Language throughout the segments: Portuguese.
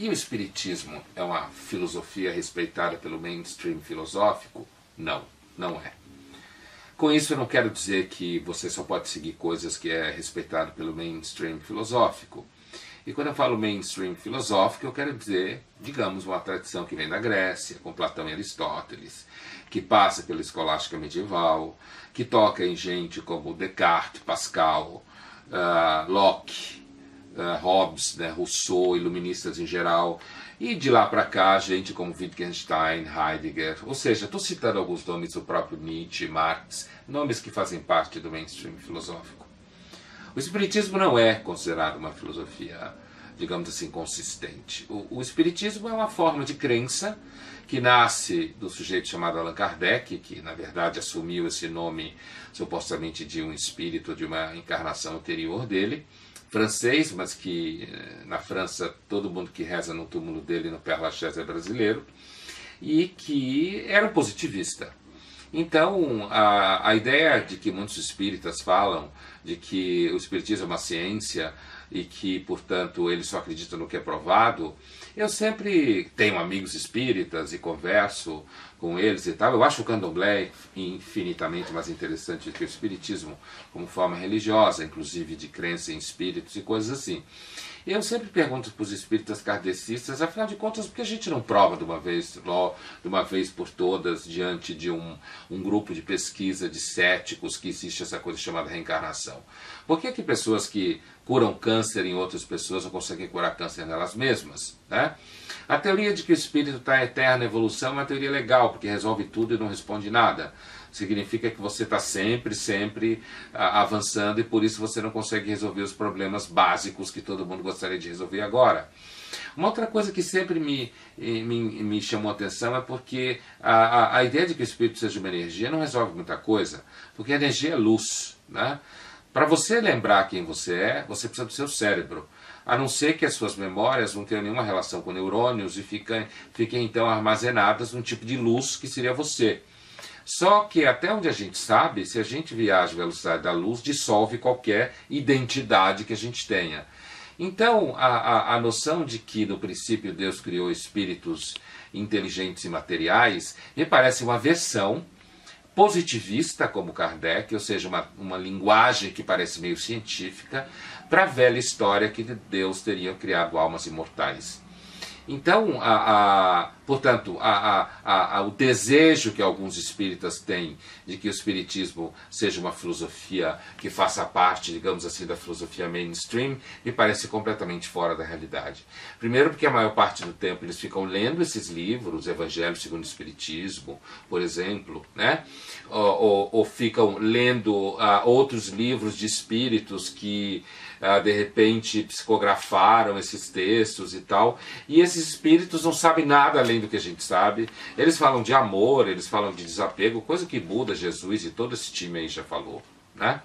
E o Espiritismo é uma filosofia respeitada pelo mainstream filosófico? Não, não é. Com isso, eu não quero dizer que você só pode seguir coisas que é respeitado pelo mainstream filosófico. E quando eu falo mainstream filosófico, eu quero dizer, digamos, uma tradição que vem da Grécia, com Platão e Aristóteles, que passa pela escolástica medieval, que toca em gente como Descartes, Pascal, uh, Locke, uh, Hobbes, né, Rousseau, iluministas em geral. E de lá para cá, gente como Wittgenstein, Heidegger, ou seja, estou citando alguns nomes do próprio Nietzsche, Marx, nomes que fazem parte do mainstream filosófico. O Espiritismo não é considerado uma filosofia, digamos assim, consistente. O, o Espiritismo é uma forma de crença que nasce do sujeito chamado Allan Kardec, que na verdade assumiu esse nome supostamente de um espírito, de uma encarnação anterior dele francês, mas que eh, na França todo mundo que reza no túmulo dele no Père Lachaise é brasileiro, e que era um positivista. Então, a, a ideia de que muitos espíritas falam de que o espiritismo é uma ciência e que, portanto, ele só acredita no que é provado, eu sempre tenho amigos espíritas e converso com eles e tal. Eu acho o candomblé infinitamente mais interessante que o espiritismo, como forma religiosa, inclusive de crença em espíritos e coisas assim. E eu sempre pergunto para os espíritas kardecistas, afinal de contas, por que a gente não prova de uma vez, de uma vez por todas, diante de um, um grupo de pesquisa de céticos que existe essa coisa chamada reencarnação? Por que, que pessoas que curam câncer em outras pessoas não conseguem curar câncer nelas mesmas? Né? A teoria de que o espírito está em eterna evolução é uma teoria legal, legal porque resolve tudo e não responde nada. Significa que você está sempre, sempre avançando e por isso você não consegue resolver os problemas básicos que todo mundo gostaria de resolver agora. Uma outra coisa que sempre me, eh, me, me chamou a atenção é porque a, a, a, ideia de que o espírito seja uma energia não resolve muita coisa, porque a energia é luz. Né? Para você lembrar quem você é, você precisa do seu cérebro a não ser que as suas memórias não tenham nenhuma relação com neurônios e fiquem, fiquem então armazenadas num tipo de luz que seria você. Só que até onde a gente sabe, se a gente viaja à velocidade da luz, dissolve qualquer identidade que a gente tenha. Então, a, a, a, noção de que no princípio Deus criou espíritos inteligentes e materiais me parece uma versão positivista como Kardec, ou seja, uma, uma linguagem que parece meio científica, para a velha história que Deus teria criado almas imortais então, a, a portanto, a, a, o desejo que alguns espíritas têm de que o espiritismo seja uma filosofia que faça parte, digamos assim, da filosofia mainstream, me parece completamente fora da realidade. Primeiro, porque a maior parte do tempo eles ficam lendo esses livros, Evangelho segundo o Espiritismo, por exemplo, né? ou, ou, ou ficam lendo uh, outros livros de espíritos que ah, de repente psicografaram esses textos e tal. E esses espíritos não sabem nada além do que a gente sabe. Eles falam de amor, eles falam de desapego, coisa que Buda, Jesus e todo esse time aí já falou, né?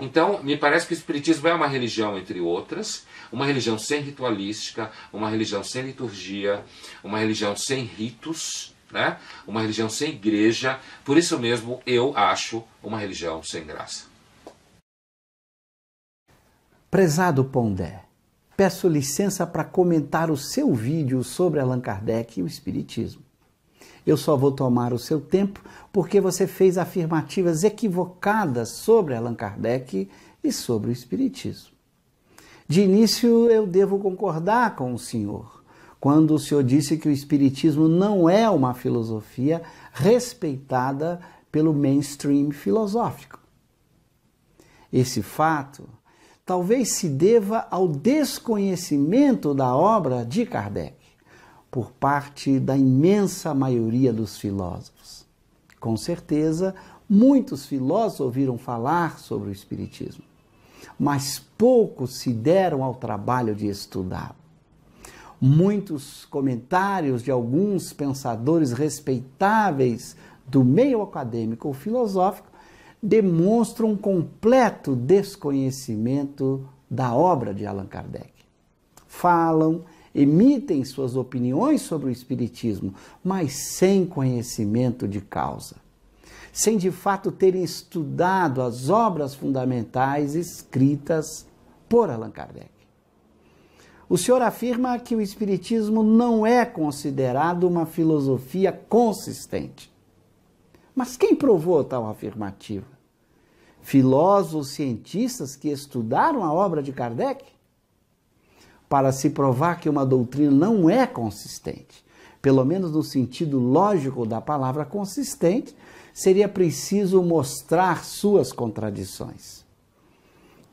Então, me parece que o Espiritismo é uma religião, entre outras, uma religião sem ritualística, uma religião sem liturgia, uma religião sem ritos, né? uma religião sem igreja. Por isso mesmo, eu acho uma religião sem graça. Prezado Pondé, peço licença para comentar o seu vídeo sobre Allan Kardec e o Espiritismo. Eu só vou tomar o seu tempo porque você fez afirmativas equivocadas sobre Allan Kardec e sobre o Espiritismo. De início, eu devo concordar com o senhor quando o senhor disse que o Espiritismo não é uma filosofia respeitada pelo mainstream filosófico. Esse fato talvez se deva ao desconhecimento da obra de Kardec por parte da imensa maioria dos filósofos. Com certeza, muitos filósofos ouviram falar sobre o Espiritismo, mas poucos se deram ao trabalho de estudá-lo. Muitos comentários de alguns pensadores respeitáveis do meio acadêmico ou filosófico demonstra um completo desconhecimento da obra de Allan Kardec. Falam, emitem suas opiniões sobre o Espiritismo, mas sem conhecimento de causa, sem de fato terem estudado as obras fundamentais escritas por Allan Kardec. O senhor afirma que o Espiritismo não é considerado uma filosofia consistente. Mas quem provou tal afirmativa? Filósofos, cientistas que estudaram a obra de Kardec? Para se provar que uma doutrina não é consistente, pelo menos no sentido lógico da palavra consistente, seria preciso mostrar suas contradições.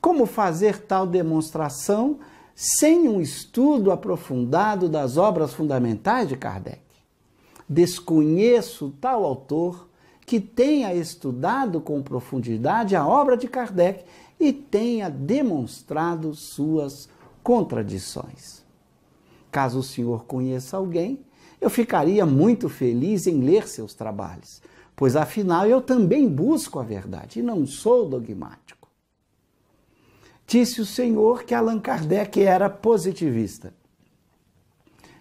Como fazer tal demonstração sem um estudo aprofundado das obras fundamentais de Kardec? Desconheço tal autor que tenha estudado com profundidade a obra de Kardec e tenha demonstrado suas contradições. Caso o senhor conheça alguém, eu ficaria muito feliz em ler seus trabalhos, pois afinal eu também busco a verdade e não sou dogmático. Disse o senhor que Allan Kardec era positivista.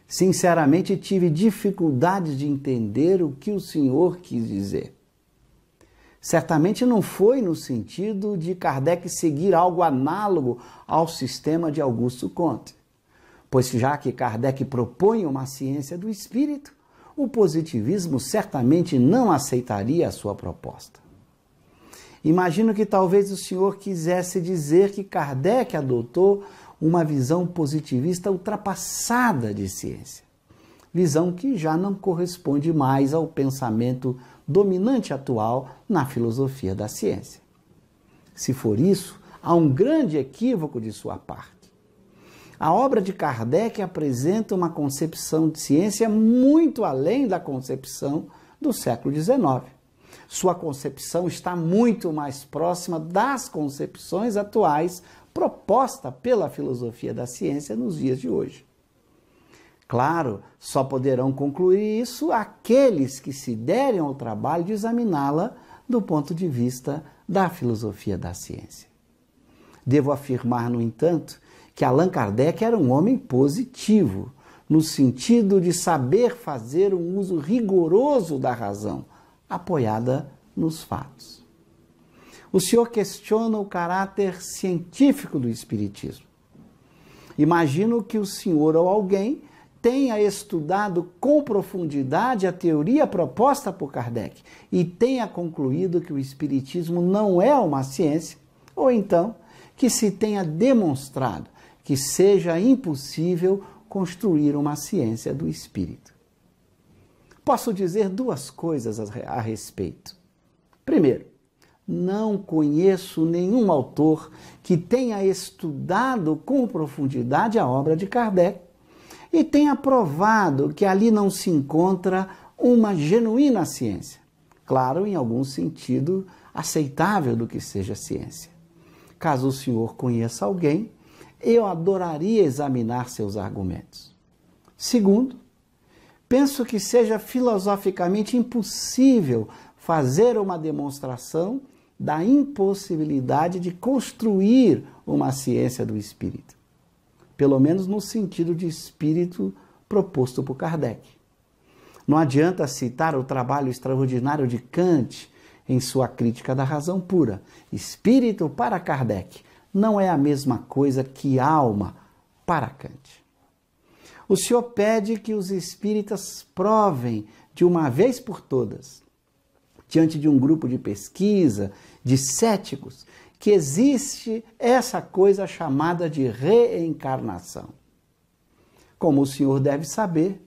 Sinceramente, tive dificuldades de entender o que o senhor quis dizer. Certamente não foi no sentido de Kardec seguir algo análogo ao sistema de Augusto Comte, pois já que Kardec propõe uma ciência do espírito, o positivismo certamente não aceitaria a sua proposta. Imagino que talvez o senhor quisesse dizer que Kardec adotou uma visão positivista ultrapassada de ciência, visão que já não corresponde mais ao pensamento dominante atual na filosofia da ciência. Se for isso, há um grande equívoco de sua parte. A obra de Kardec apresenta uma concepção de ciência muito além da concepção do século XIX. Sua concepção está muito mais próxima das concepções atuais proposta pela filosofia da ciência nos dias de hoje. Claro, só poderão concluir isso aqueles que se derem ao trabalho de examiná-la do ponto de vista da filosofia da ciência. Devo afirmar, no entanto, que Allan Kardec era um homem positivo, no sentido de saber fazer um uso rigoroso da razão, apoiada nos fatos. O senhor questiona o caráter científico do Espiritismo. Imagino que o senhor ou alguém tenha estudado com profundidade a teoria proposta por Kardec e tenha concluído que o Espiritismo não é uma ciência, ou então que se tenha demonstrado que seja impossível construir uma ciência do espírito. Posso dizer duas coisas a respeito. Primeiro, não conheço nenhum autor que tenha estudado com profundidade a obra de Kardec e tenha provado que ali não se encontra uma genuína ciência. Claro, em algum sentido aceitável do que seja ciência. Caso o senhor conheça alguém, eu adoraria examinar seus argumentos. Segundo, penso que seja filosoficamente impossível fazer uma demonstração da impossibilidade de construir uma ciência do espírito pelo menos no sentido de espírito proposto por Kardec. Não adianta citar o trabalho extraordinário de Kant em sua crítica da razão pura. Espírito para Kardec não é a mesma coisa que alma para Kant. O senhor pede que os espíritas provem de uma vez por todas, diante de um grupo de pesquisa de céticos, que existe essa coisa chamada de reencarnação. Como o senhor deve saber,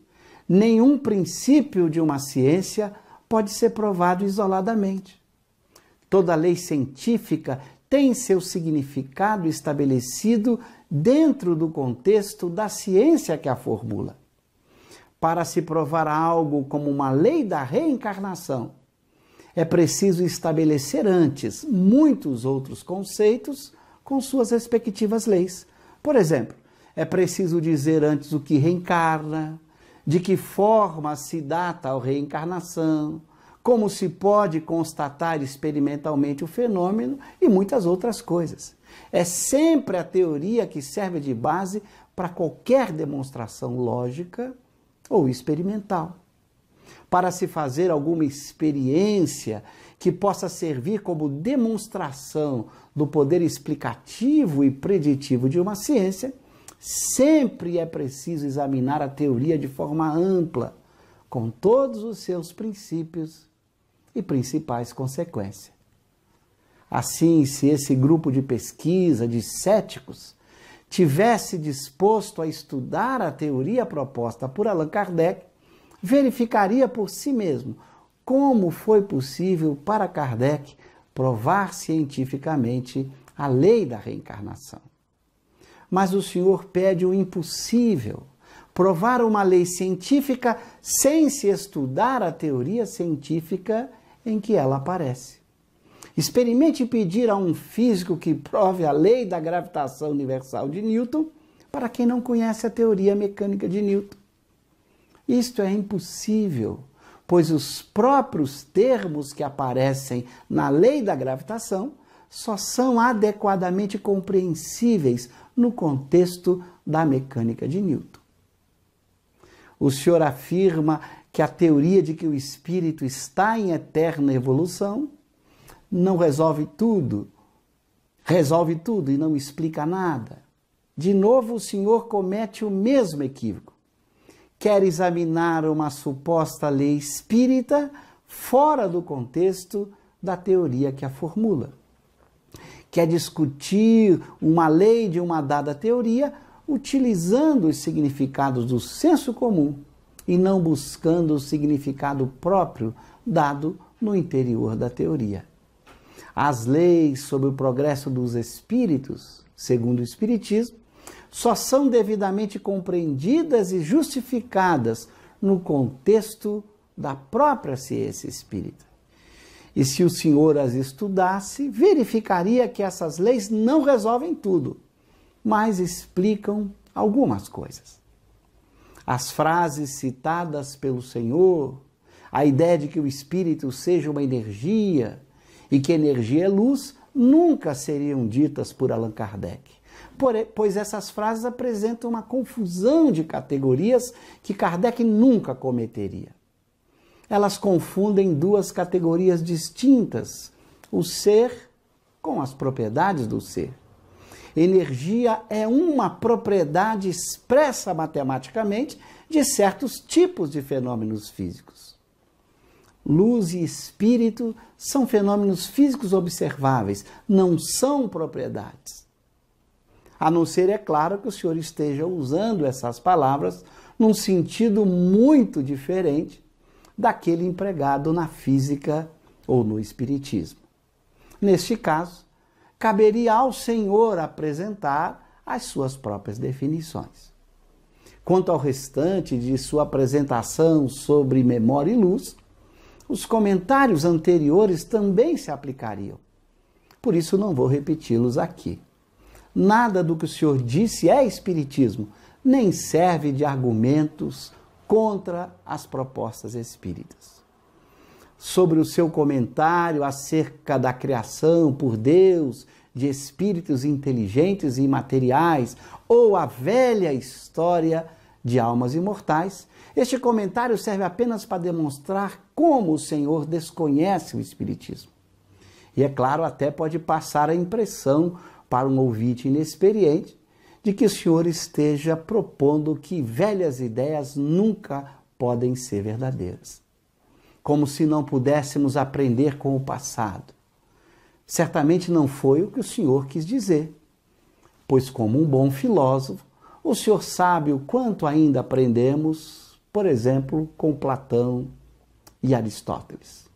nenhum princípio de uma ciência pode ser provado isoladamente. Toda lei científica tem seu significado estabelecido dentro do contexto da ciência que a formula. Para se provar algo como uma lei da reencarnação, é preciso estabelecer antes muitos outros conceitos com suas respectivas leis. Por exemplo, é preciso dizer antes o que reencarna, de que forma se dá tal reencarnação, como se pode constatar experimentalmente o fenômeno e muitas outras coisas. É sempre a teoria que serve de base para qualquer demonstração lógica ou experimental para se fazer alguma experiência que possa servir como demonstração do poder explicativo e preditivo de uma ciência, sempre é preciso examinar a teoria de forma ampla, com todos os seus princípios e principais consequências. Assim, se esse grupo de pesquisa de céticos tivesse disposto a estudar a teoria proposta por Allan Kardec, verificaria por si mesmo como foi possível para Kardec provar cientificamente a lei da reencarnação. Mas o Senhor pede o impossível. Provar uma lei científica sem se estudar a teoria científica em que ela aparece. Experimente pedir a um físico que prove a lei da gravitação universal de Newton para quem não conhece a teoria mecânica de Newton. Isto é impossível, pois os próprios termos que aparecem na lei da gravitação só são adequadamente compreensíveis no contexto da mecânica de Newton. O senhor afirma que a teoria de que o espírito está em eterna evolução não resolve tudo, resolve tudo e não explica nada. De novo, o senhor comete o mesmo equívoco quer examinar uma suposta lei espírita fora do contexto da teoria que a formula. Quer discutir uma lei de uma dada teoria utilizando os significados do senso comum e não buscando o significado próprio dado no interior da teoria. As leis sobre o progresso dos espíritos, segundo o Espiritismo, só são devidamente compreendidas e justificadas no contexto da própria ciência espírita. E se o senhor as estudasse, verificaria que essas leis não resolvem tudo, mas explicam algumas coisas. As frases citadas pelo Senhor, a ideia de que o espírito seja uma energia e que energia é luz, nunca seriam ditas por Allan Kardec pois essas frases apresentam uma confusão de categorias que Kardec nunca cometeria. Elas confundem duas categorias distintas: o ser com as propriedades do ser. Energia é uma propriedade expressa matematicamente de certos tipos de fenômenos físicos. Luz e espírito são fenômenos físicos observáveis, não são propriedades a não ser, é claro, que o senhor esteja usando essas palavras num sentido muito diferente daquele empregado na física ou no espiritismo. Neste caso, caberia ao senhor apresentar as suas próprias definições. Quanto ao restante de sua apresentação sobre memória e luz, os comentários anteriores também se aplicariam. Por isso, não vou repeti-los aqui. Nada do que o senhor disse é espiritismo, nem serve de argumentos contra as propostas espíritas. Sobre o seu comentário acerca da criação por Deus de espíritos inteligentes e imateriais, ou a velha história de almas imortais, este comentário serve apenas para demonstrar como o Senhor desconhece o Espiritismo. E é claro, até pode passar a impressão para um ouvinte inexperiente de que o senhor esteja propondo que velhas ideias nunca podem ser verdadeiras. Como se não pudéssemos aprender com o passado. Certamente não foi o que o senhor quis dizer, pois, como um bom filósofo, o senhor sabe o quanto ainda aprendemos, por exemplo, com Platão e Aristóteles.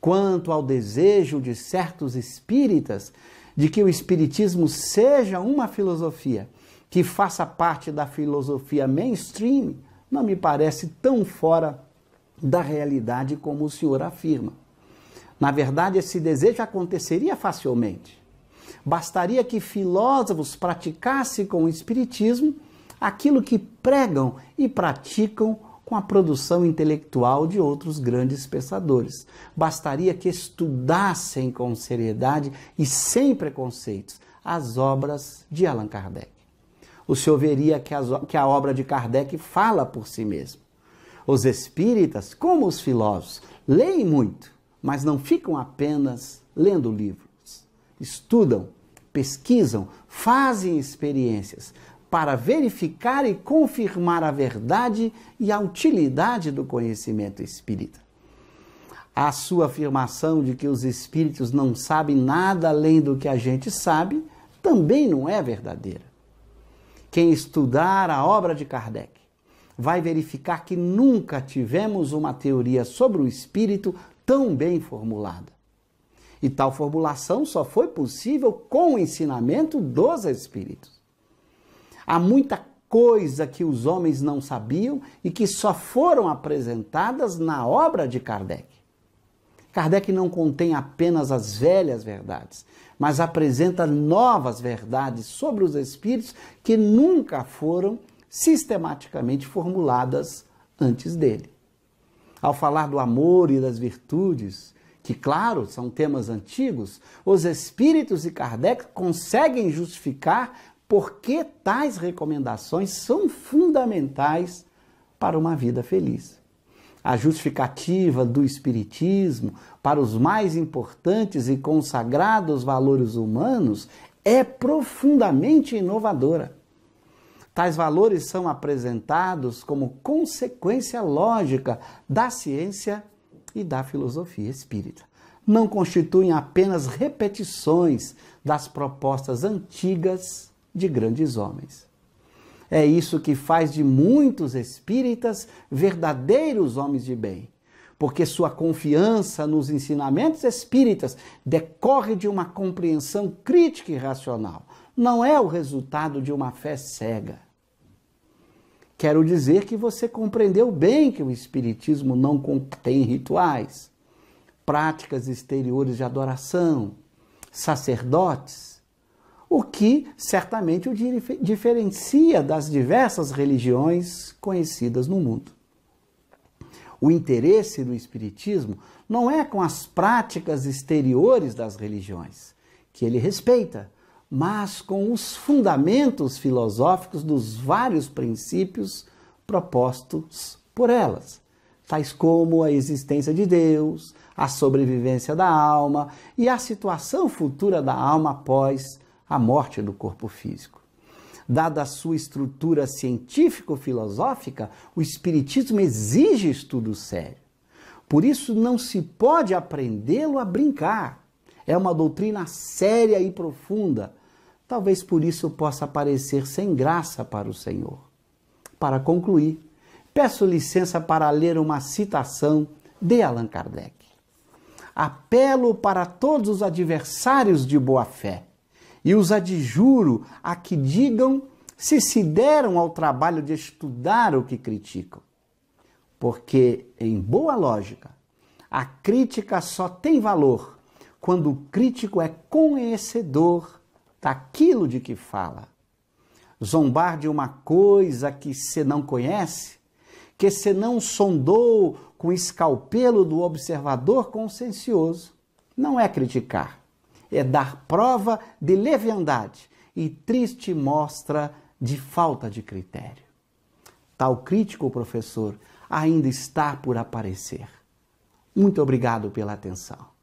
Quanto ao desejo de certos espíritas de que o Espiritismo seja uma filosofia que faça parte da filosofia mainstream não me parece tão fora da realidade como o senhor afirma. Na verdade, esse desejo aconteceria facilmente. Bastaria que filósofos praticassem com o Espiritismo aquilo que pregam e praticam com a produção intelectual de outros grandes pensadores. Bastaria que estudassem com seriedade e sem preconceitos as obras de Allan Kardec. O senhor veria que, as, que a obra de Kardec fala por si mesmo. Os espíritas, como os filósofos, leem muito, mas não ficam apenas lendo livros. Estudam, pesquisam, fazem experiências, para verificar e confirmar a verdade e a utilidade do conhecimento espírita. A sua afirmação de que os espíritos não sabem nada além do que a gente sabe também não é verdadeira. Quem estudar a obra de Kardec vai verificar que nunca tivemos uma teoria sobre o espírito tão bem formulada. E tal formulação só foi possível com o ensinamento dos espíritos. Há muita coisa que os homens não sabiam e que só foram apresentadas na obra de Kardec. Kardec não contém apenas as velhas verdades, mas apresenta novas verdades sobre os espíritos que nunca foram sistematicamente formuladas antes dele. Ao falar do amor e das virtudes, que, claro, são temas antigos, os espíritos e Kardec conseguem justificar porque tais recomendações são fundamentais para uma vida feliz. A justificativa do Espiritismo para os mais importantes e consagrados valores humanos é profundamente inovadora. Tais valores são apresentados como consequência lógica da ciência e da filosofia espírita. Não constituem apenas repetições das propostas antigas de grandes homens. É isso que faz de muitos espíritas verdadeiros homens de bem, porque sua confiança nos ensinamentos espíritas decorre de uma compreensão crítica e racional, não é o resultado de uma fé cega. Quero dizer que você compreendeu bem que o Espiritismo não contém rituais, práticas exteriores de adoração, sacerdotes, o que certamente o diferencia das diversas religiões conhecidas no mundo. O interesse do Espiritismo não é com as práticas exteriores das religiões, que ele respeita, mas com os fundamentos filosóficos dos vários princípios propostos por elas, tais como a existência de Deus, a sobrevivência da alma e a situação futura da alma após a morte do corpo físico. Dada a sua estrutura científico-filosófica, o Espiritismo exige estudo sério. Por isso, não se pode aprendê-lo a brincar. É uma doutrina séria e profunda. Talvez por isso possa parecer sem graça para o Senhor. Para concluir, peço licença para ler uma citação de Allan Kardec. Apelo para todos os adversários de boa fé e os adjuro a que digam se se deram ao trabalho de estudar o que criticam. Porque, em boa lógica, a crítica só tem valor quando o crítico é conhecedor daquilo de que fala. Zombar de uma coisa que se não conhece, que se não sondou com o escalpelo do observador consciencioso, não é criticar é dar prova de leviandade e triste mostra de falta de critério. Tal crítico, professor, ainda está por aparecer. Muito obrigado pela atenção.